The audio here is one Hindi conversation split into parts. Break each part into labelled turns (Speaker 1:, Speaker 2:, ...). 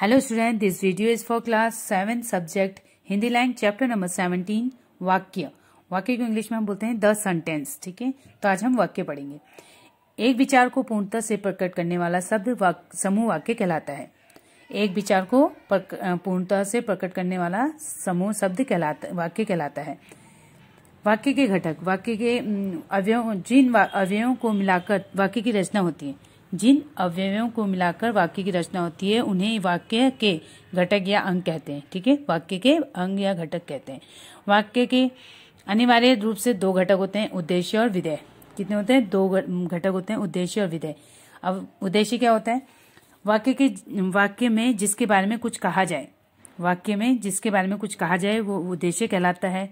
Speaker 1: hello student this video is for class seven subject Hindi lang chapter number seventeen वाक्य वाक्य को इंग्लिश में हम बोलते हैं द सेंटेंस ठीक है तो आज हम वाक्य पढ़ेंगे एक विचार को पूर्णता से प्रकट करने वाला शब्द वाक, समूह वाक्य कहलाता है एक विचार को पूर्णता से प्रकट करने वाला समूह शब्द कहलाता वाक्य कहलाता है वाक्य के घटक वाक्य के अवयव जिन अवयवों को मिलाकर वाक्य की रचना होती है जिन अवयवों को मिलाकर वाक्य की रचना होती है उन्हें वाक्य के घटक या अंग कहते हैं ठीक है वाक्य के अंग या घटक कहते हैं वाक्य के अनिवार्य रूप से दो घटक होते हैं उद्देश्य और विधेय कितने होते हैं दो घटक होते हैं उद्देश्य और विधेय अब उद्देश्य क्या होता है वाक्य के वाक्य में जिसके बारे में कुछ कहा जाए वाक्य में जिसके बारे में कुछ कहा जाए वो उद्देश्य कहलाता है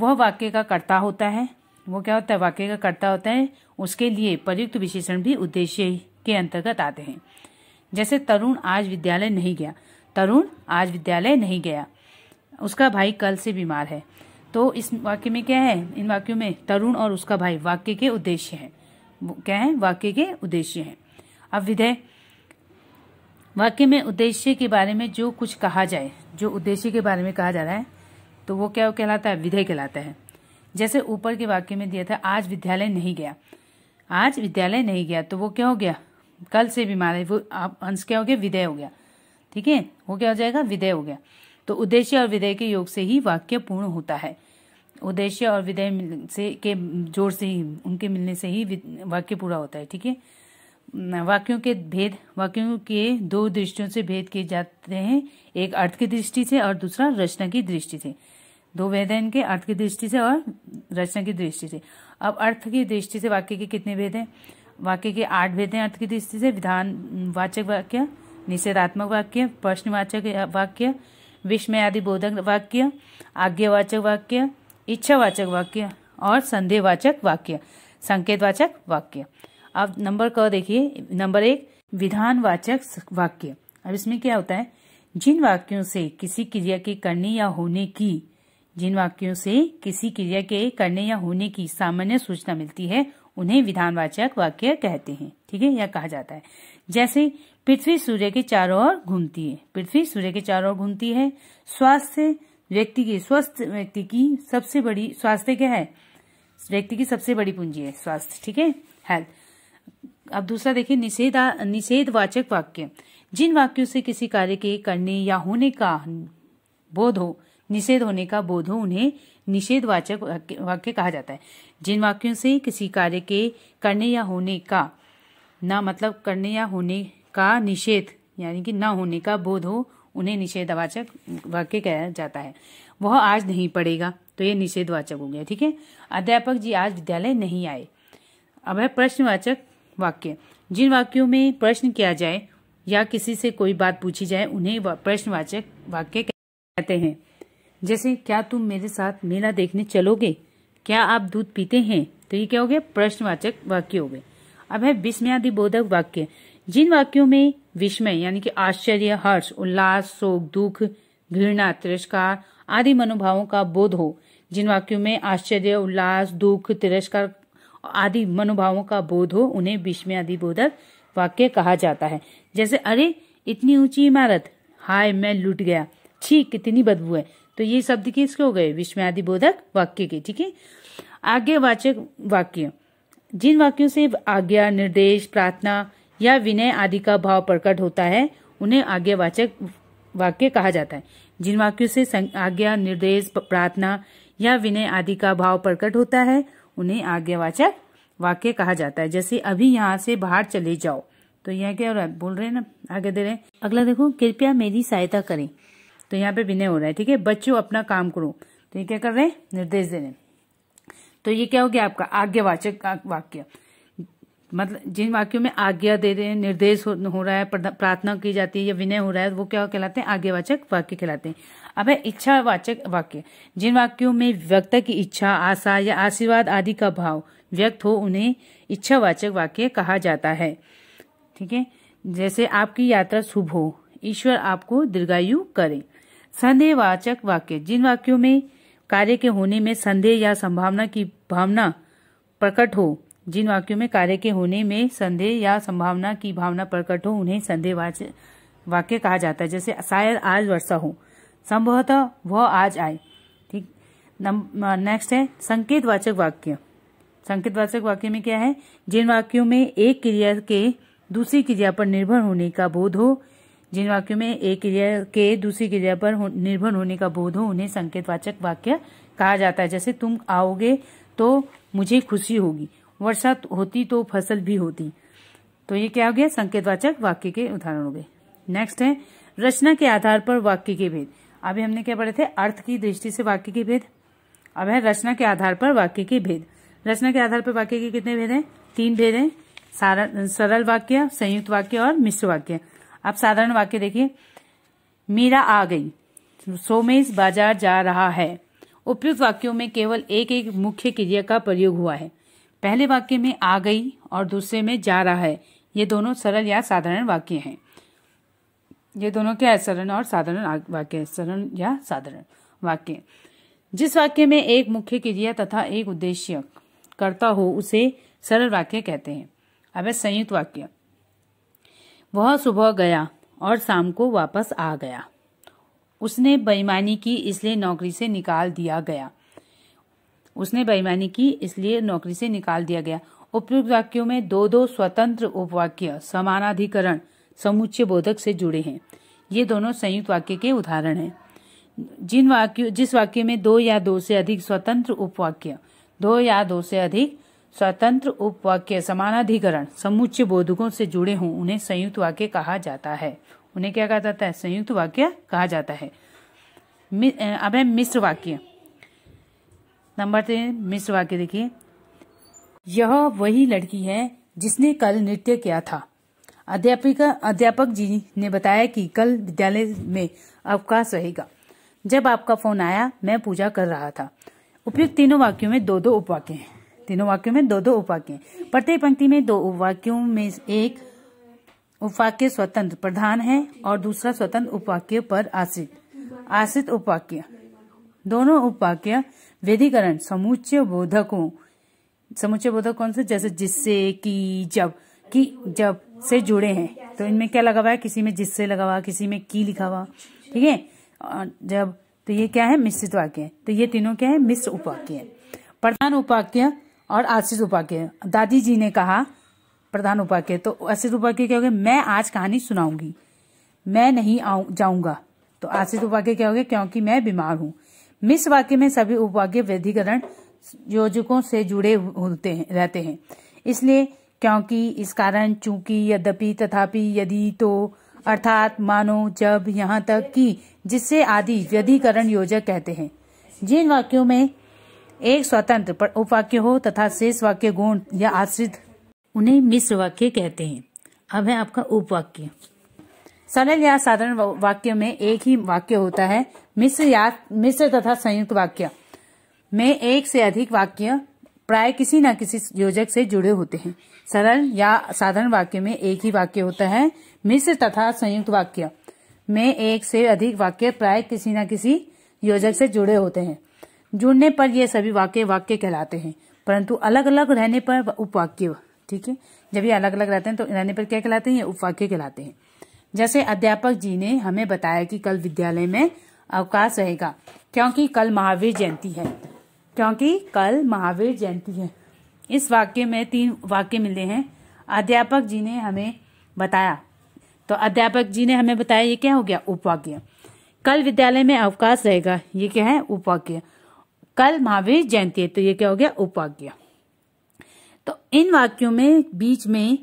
Speaker 1: वह वाक्य का कर्ता होता है वो क्या होता है वाक्य का कर्ता होता है उसके लिए प्रयुक्त विशेषण भी उद्देश्य ही के अंतर्गत आते हैं जैसे तरुण आज विद्यालय नहीं गया तरुण आज विद्यालय नहीं गया उसका भाई कल से बीमार है तो इस वाक्य में क्या है इन वाक्यों में तरुण और उसका भाई वाक्य के उद्देश्य हैं क्या है वाक्य के उद्देश्य हैं अब विधेय वाक्य में उद्देश्य के बारे में जो कुछ कहा जाए जो उद्देश्य के बारे में कहा जा रहा है तो वो क्या कहलाता है विधेय कहलाता है जैसे ऊपर के वाक्य में दिया था आज विद्यालय नहीं गया आज विद्यालय नहीं गया तो वो क्या हो गया कल से बीमार है वो आप अंश क्या हो गया विदय हो गया ठीक है वो क्या हो जाएगा विदय हो गया तो उद्देश्य और विदय के योग से ही वाक्य पूर्ण होता है उद्देश्य और विदय से के जोर से ही उनके मिलने से ही वाक्य पूरा होता है ठीक है वाक्यों के भेद वाक्यों के दो दृष्टियों से भेद किए जाते हैं एक अर्थ की दृष्टि से और दूसरा रचना की दृष्टि से दो भेद हैं इनके अर्थ की दृष्टि से और रचना की दृष्टि से अब अर्थ की दृष्टि से वाक्य के कितने भेद हैं वाक्य के आठ भेद हैं अर्थ की दृष्टि से विधान वाचक वाक्य निषेधात्मक वाक्य प्रश्नवाचक वाक्य विस्मय आदि बोधक वाक्य आज्ञावाचक वाक्य इच्छावाचक वाक्य और संदेहवाचक वाक्य संकेतवाचक वाक्य अब नंबर क देखिए नंबर एक विधानवाचक वाक्य अब इसमें क्या होता है जिन वाक्यों से किसी क्रिया के करने या होने की जिन वाक्यों से किसी क्रिया के करने या होने की सामान्य सूचना मिलती है उन्हें विधानवाचक वाक्य कहते हैं ठीक है यह कहा जाता है जैसे पृथ्वी सूर्य के चारों ओर घूमती है पृथ्वी सूर्य के चारों ओर घूमती है स्वास्थ्य व्यक्ति की स्वस्थ व्यक्ति की सबसे बड़ी स्वास्थ्य क्या है व्यक्ति की सबसे बड़ी पूंजी है स्वास्थ्य ठीक है हेल्थ अब दूसरा देखिए निषेध निषेधवाचक वाक्य जिन वाक्यों से किसी कार्य के करने या होने का बोध हो निषेध होने का बोध हो उन्हें निषेधवाचक वाक्य कहा जाता है जिन वाक्यों से किसी कार्य के करने या होने का ना मतलब करने या होने का निषेध यानी कि ना होने का बोध हो उन्हें निषेधवाचक वाक्य कहा जाता है वह आज नहीं पढ़ेगा तो ये निषेधवाचक हो गया ठीक है अध्यापक जी आज विद्यालय नहीं आए अब है प्रश्नवाचक वाक्य जिन वाक्यों में प्रश्न किया जाए या किसी से कोई बात पूछी जाए उन्हें प्रश्नवाचक वाक्य कहते हैं जैसे क्या तुम मेरे साथ मेला देखने चलोगे क्या आप दूध पीते हैं तो ये क्या हो गया प्रश्नवाचक वाक्य हो गए अब है बोधक वाक्य जिन वाक्यों में विस्मय यानी कि आश्चर्य हर्ष उल्लास शोक दुख घृणा तिरस्कार आदि मनोभावों का बोध हो जिन वाक्यों में आश्चर्य उल्लास दुख तिरस्कार आदि मनोभावों का बोध हो उन्हें बोधक वाक्य कहा जाता है जैसे अरे इतनी ऊंची इमारत हाय मैं लुट गया छी कितनी बदबू है तो ये शब्द किसके हो गए आदि बोधक वाक्य के ठीक है आज्ञावाचक वाक्य जिन वाक्यों से आज्ञा निर्देश प्रार्थना या विनय आदि का भाव प्रकट होता है उन्हें आज्ञावाचक वाक्य कहा जाता है जिन वाक्यों से आज्ञा निर्देश प्रार्थना या विनय आदि का भाव प्रकट होता है उन्हें आज्ञावाचक वाक्य कहा जाता है जैसे अभी यहाँ से बाहर चले जाओ तो यह क्या बोल रहे हैं ना आगे दे रहे हैं अगला देखो कृपया मेरी सहायता करें तो यहाँ पे विनय हो रहा है ठीक है बच्चों अपना काम करो तो ये क्या कर रहे हैं निर्देश दे रहे हैं तो ये क्या हो गया आपका आज्ञावाचक वाक्य मतलब जिन वाक्यों में आज्ञा दे रहे हैं निर्देश हो, हो रहा है प्रार्थना की जाती है या विनय हो रहा है वो क्या कहलाते हैं आज्ञावाचक वाक्य कहलाते हैं अब है इच्छावाचक वाक्य जिन वाक्यों में व्यक्ता की इच्छा आशा या आशीर्वाद आदि का भाव व्यक्त हो उन्हें इच्छावाचक वाक्य कहा जाता है ठीक है जैसे आपकी यात्रा शुभ हो ईश्वर आपको दीर्घायु करें संदेहवाचक वाक्य जिन वाक्यों में कार्य के होने में संदेह या संभावना की भावना प्रकट हो जिन वाक्यों में कार्य के होने में संदेह या संभावना की भावना प्रकट हो उन्हें संदेहवाचक वाक्य कहा जाता है जैसे शायद आज वर्षा हो संभवतः वह आज आए ठीक नेक्स्ट है संकेतवाचक वाक्य संकेतवाचक वाक्य में क्या है जिन वाक्यों में एक क्रिया के दूसरी क्रिया पर निर्भर होने का बोध हो जिन वाक्यों में एक क्रिया के दूसरी क्रिया पर निर्भर होने का बोध हो उन्हें संकेतवाचक वाक्य कहा जाता है जैसे तुम आओगे तो मुझे खुशी होगी वर्षा तो होती तो फसल भी होती तो ये क्या हो गया संकेतवाचक वाक्य के उदाहरण हो गए नेक्स्ट है रचना के आधार पर वाक्य के भेद अभी हमने क्या पढ़े थे अर्थ की दृष्टि से वाक्य के भेद अब है रचना के आधार पर वाक्य के भेद रचना के आधार पर वाक्य के कितने भेद हैं तीन भेद हैं सरल वाक्य संयुक्त वाक्य और मिश्र वाक्य अब साधारण वाक्य देखिए मीरा आ गई सोमेश बाजार जा रहा है उपयुक्त वाक्यों में केवल एक एक मुख्य क्रिया का प्रयोग हुआ है पहले वाक्य में आ गई और दूसरे में जा रहा है ये दोनों सरल या साधारण वाक्य हैं ये दोनों क्या है सरल और साधारण वाक्य सरल या साधारण वाक्य जिस वाक्य में एक मुख्य क्रिया तथा एक उद्देश्य करता हो उसे सरल वाक्य कहते हैं अब है संयुक्त वाक्य वह सुबह गया और शाम को वापस आ गया उसने बेईमानी की इसलिए नौकरी से निकाल दिया गया उसने बेईमानी की इसलिए नौकरी से निकाल दिया गया उपयुक्त वाक्यों में दो दो स्वतंत्र उपवाक्य समानाधिकरण समुच्चय बोधक से जुड़े हैं ये दोनों संयुक्त वाक्य के उदाहरण हैं जिन वाक्य जिस वाक्य में दो या दो से अधिक स्वतंत्र उपवाक्य दो या दो से अधिक स्वतंत्र उपवाक्य समानाधिकरण समुच्च बोधकों से जुड़े हों उन्हें संयुक्त वाक्य कहा जाता है उन्हें क्या कहा जाता है संयुक्त वाक्य कहा जाता है अब है मिश्र वाक्य नंबर तीन मिश्र वाक्य देखिए यह वही लड़की है जिसने कल नृत्य किया था अध्यापिका अध्यापक जी ने बताया कि कल विद्यालय में अवकाश रहेगा जब आपका फोन आया मैं पूजा कर रहा था उपयुक्त तीनों वाक्यों में दो दो उपवाक्य हैं तीनों वाक्यों में दो दो उपवाक्य प्रत्येक पंक्ति में दो उपवाक्यों में एक उपवाक्य स्वतंत्र प्रधान है और दूसरा स्वतंत्र उपवाक्य पर आश्रित आश्रित उपवाक्य दोनों उपवाक्य वेदीकरण समुच्चय बोधकों समुच्चय बोधक कौन से जैसे जिससे कि जब कि जब से जुड़े हैं तो इनमें क्या लगा हुआ है किसी में जिससे लगा हुआ किसी में की लिखा हुआ ठीक है जब तो ये क्या है मिश्रित वाक्य तो ये तीनों क्या है मिश्र उपवाक्य प्रधान उपवाक्य और आशीष उपाध्याय दादी जी ने कहा प्रधान उपाध्याय तो आशीष उपाध्याय क्या हो गया मैं आज कहानी सुनाऊंगी मैं नहीं जाऊंगा तो आशीष उपाध्याय क्या हो गया क्योंकि मैं बीमार हूँ मिस वाक्य में सभी उपाध्याय व्यधिकरण योजकों से जुड़े होते हैं रहते हैं इसलिए क्योंकि इस कारण चूंकि यद्यपि तथापि यदि तो अर्थात मानो जब यहाँ तक कि जिससे आदि व्यधिकरण योजक कहते हैं जिन वाक्यों में एक स्वतंत्र उपवाक्य हो तथा शेष वाक्य गुण या आश्रित उन्हें मिश्र वाक्य कहते हैं अब है आपका उपवाक्य सरल या साधारण वाक्य में एक ही वाक्य होता है मिश्र या मिश्र तथा संयुक्त वाक्य में एक से अधिक वाक्य प्राय किसी न किसी योजक से जुड़े होते हैं सरल या साधारण वाक्य में एक ही वाक्य होता है मिश्र तथा संयुक्त वाक्य में एक से अधिक वाक्य प्राय किसी न किसी योजक से जुड़े होते हैं जुड़ने पर ये सभी वाक्य वाक्य कहलाते हैं परंतु अलग अलग रहने पर उपवाक्य ठीक है जब ये अलग अलग रहते हैं तो रहने पर क्या कहलाते हैं उपवाक्य कहलाते हैं जैसे अध्यापक जी ने हमें बताया कि कल विद्यालय में अवकाश रहेगा क्योंकि कल महावीर जयंती है क्योंकि कल महावीर जयंती है इस वाक्य में तीन वाक्य मिले हैं अध्यापक जी ने हमें बताया तो अध्यापक जी ने हमें बताया ये क्या हो गया उपवाक्य कल विद्यालय में अवकाश रहेगा ये क्या है उपवाक्य कल महावीर जयंती है तो ये क्या हो गया उपवाक्य तो इन वाक्यों में बीच में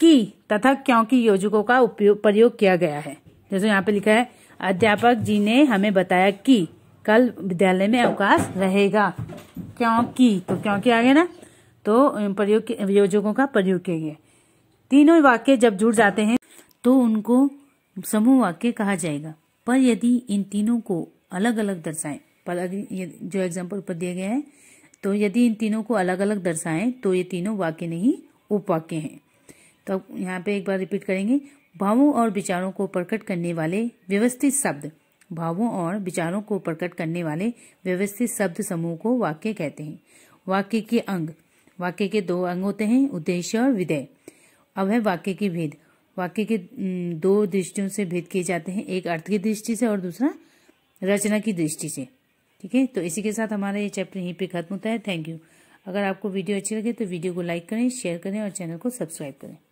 Speaker 1: की तथा क्योंकि योजकों का उपयोग प्रयोग किया गया है जैसे यहाँ पे लिखा है अध्यापक जी ने हमें बताया कि कल विद्यालय में अवकाश रहेगा क्योंकि तो क्योंकि आ गया ना तो प्रयोग योजकों का प्रयोग किया गया तीनों वाक्य जब जुड़ जाते हैं तो उनको समूह वाक्य कहा जाएगा पर यदि इन तीनों को अलग अलग दर्शाएं ये जो एग्जाम्पल ऊपर दिए गए हैं तो यदि इन तीनों को अलग अलग दर्शाएं तो ये तीनों वाक्य नहीं उपवाक्य हैं तो यहाँ पे एक बार रिपीट करेंगे भावों और विचारों को प्रकट करने वाले व्यवस्थित शब्द भावों और विचारों को प्रकट करने वाले व्यवस्थित शब्द समूह को वाक्य कहते हैं वाक्य के अंग वाक्य के दो अंग होते हैं उद्देश्य और विधेय अब है वाक्य के भेद वाक्य के दो दृष्टियों से भेद किए जाते हैं एक अर्थ की दृष्टि से और दूसरा रचना की दृष्टि से ठीक है तो इसी के साथ हमारा ये चैप्टर यहीं पे खत्म होता है थैंक यू अगर आपको वीडियो अच्छी लगे तो वीडियो को लाइक करें शेयर करें और चैनल को सब्सक्राइब करें